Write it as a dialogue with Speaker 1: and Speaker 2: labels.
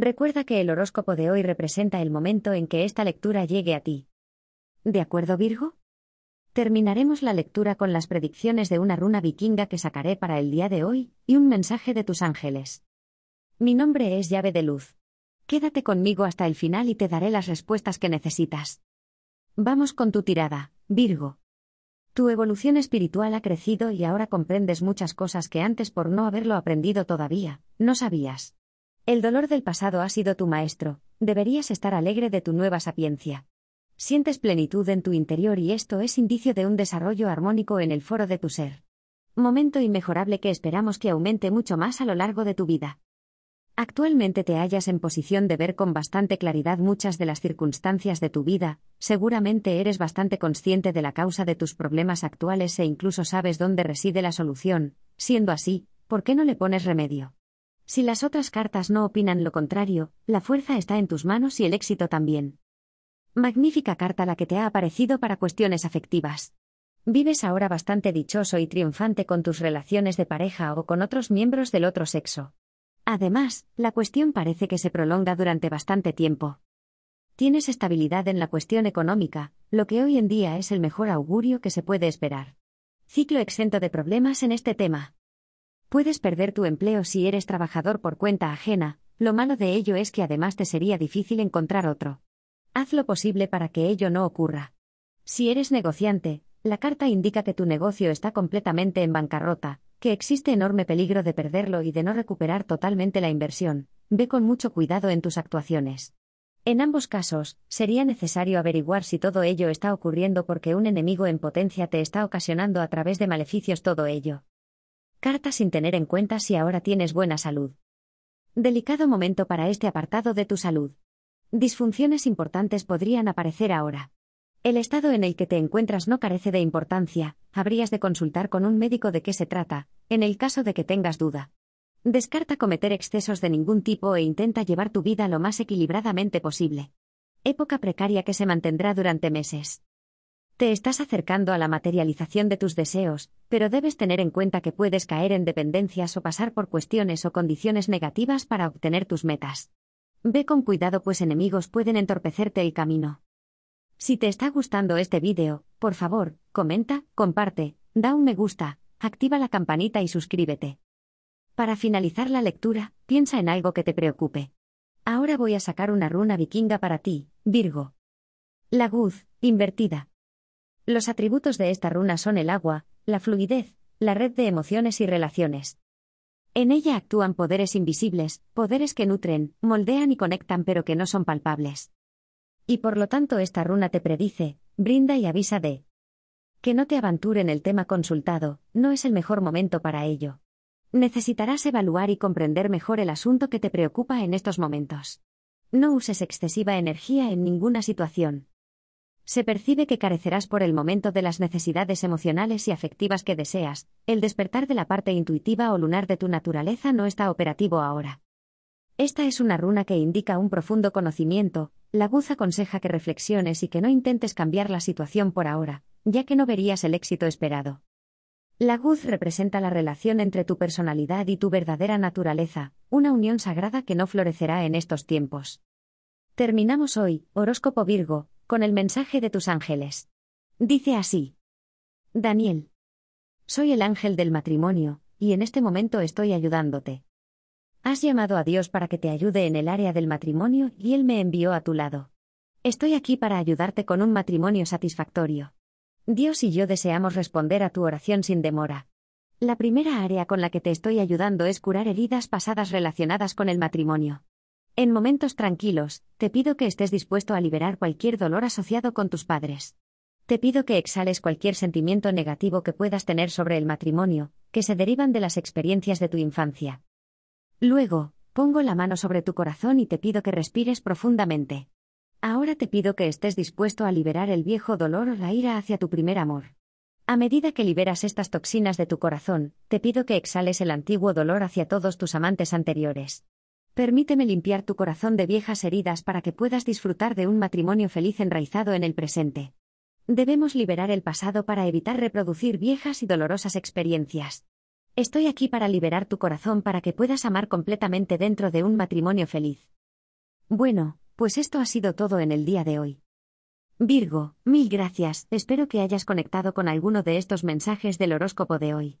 Speaker 1: Recuerda que el horóscopo de hoy representa el momento en que esta lectura llegue a ti. ¿De acuerdo, Virgo? Terminaremos la lectura con las predicciones de una runa vikinga que sacaré para el día de hoy, y un mensaje de tus ángeles. Mi nombre es llave de luz. Quédate conmigo hasta el final y te daré las respuestas que necesitas. Vamos con tu tirada, Virgo. Tu evolución espiritual ha crecido y ahora comprendes muchas cosas que antes por no haberlo aprendido todavía, no sabías. El dolor del pasado ha sido tu maestro, deberías estar alegre de tu nueva sapiencia. Sientes plenitud en tu interior y esto es indicio de un desarrollo armónico en el foro de tu ser. Momento inmejorable que esperamos que aumente mucho más a lo largo de tu vida. Actualmente te hallas en posición de ver con bastante claridad muchas de las circunstancias de tu vida, seguramente eres bastante consciente de la causa de tus problemas actuales e incluso sabes dónde reside la solución, siendo así, ¿por qué no le pones remedio? Si las otras cartas no opinan lo contrario, la fuerza está en tus manos y el éxito también. Magnífica carta la que te ha aparecido para cuestiones afectivas. Vives ahora bastante dichoso y triunfante con tus relaciones de pareja o con otros miembros del otro sexo. Además, la cuestión parece que se prolonga durante bastante tiempo. Tienes estabilidad en la cuestión económica, lo que hoy en día es el mejor augurio que se puede esperar. Ciclo exento de problemas en este tema. Puedes perder tu empleo si eres trabajador por cuenta ajena, lo malo de ello es que además te sería difícil encontrar otro. Haz lo posible para que ello no ocurra. Si eres negociante, la carta indica que tu negocio está completamente en bancarrota, que existe enorme peligro de perderlo y de no recuperar totalmente la inversión. Ve con mucho cuidado en tus actuaciones. En ambos casos, sería necesario averiguar si todo ello está ocurriendo porque un enemigo en potencia te está ocasionando a través de maleficios todo ello. Carta sin tener en cuenta si ahora tienes buena salud. Delicado momento para este apartado de tu salud. Disfunciones importantes podrían aparecer ahora. El estado en el que te encuentras no carece de importancia, habrías de consultar con un médico de qué se trata, en el caso de que tengas duda. Descarta cometer excesos de ningún tipo e intenta llevar tu vida lo más equilibradamente posible. Época precaria que se mantendrá durante meses. Te estás acercando a la materialización de tus deseos, pero debes tener en cuenta que puedes caer en dependencias o pasar por cuestiones o condiciones negativas para obtener tus metas. Ve con cuidado pues enemigos pueden entorpecerte el camino. Si te está gustando este vídeo, por favor, comenta, comparte, da un me gusta, activa la campanita y suscríbete. Para finalizar la lectura, piensa en algo que te preocupe. Ahora voy a sacar una runa vikinga para ti, Virgo. Laguz, invertida. Los atributos de esta runa son el agua, la fluidez, la red de emociones y relaciones. En ella actúan poderes invisibles, poderes que nutren, moldean y conectan pero que no son palpables. Y por lo tanto esta runa te predice, brinda y avisa de que no te aventuren en el tema consultado, no es el mejor momento para ello. Necesitarás evaluar y comprender mejor el asunto que te preocupa en estos momentos. No uses excesiva energía en ninguna situación se percibe que carecerás por el momento de las necesidades emocionales y afectivas que deseas, el despertar de la parte intuitiva o lunar de tu naturaleza no está operativo ahora. Esta es una runa que indica un profundo conocimiento, la guz aconseja que reflexiones y que no intentes cambiar la situación por ahora, ya que no verías el éxito esperado. La guz representa la relación entre tu personalidad y tu verdadera naturaleza, una unión sagrada que no florecerá en estos tiempos. Terminamos hoy, horóscopo Virgo, con el mensaje de tus ángeles. Dice así. Daniel. Soy el ángel del matrimonio, y en este momento estoy ayudándote. Has llamado a Dios para que te ayude en el área del matrimonio y Él me envió a tu lado. Estoy aquí para ayudarte con un matrimonio satisfactorio. Dios y yo deseamos responder a tu oración sin demora. La primera área con la que te estoy ayudando es curar heridas pasadas relacionadas con el matrimonio. En momentos tranquilos, te pido que estés dispuesto a liberar cualquier dolor asociado con tus padres. Te pido que exhales cualquier sentimiento negativo que puedas tener sobre el matrimonio, que se derivan de las experiencias de tu infancia. Luego, pongo la mano sobre tu corazón y te pido que respires profundamente. Ahora te pido que estés dispuesto a liberar el viejo dolor o la ira hacia tu primer amor. A medida que liberas estas toxinas de tu corazón, te pido que exhales el antiguo dolor hacia todos tus amantes anteriores. Permíteme limpiar tu corazón de viejas heridas para que puedas disfrutar de un matrimonio feliz enraizado en el presente. Debemos liberar el pasado para evitar reproducir viejas y dolorosas experiencias. Estoy aquí para liberar tu corazón para que puedas amar completamente dentro de un matrimonio feliz. Bueno, pues esto ha sido todo en el día de hoy. Virgo, mil gracias, espero que hayas conectado con alguno de estos mensajes del horóscopo de hoy.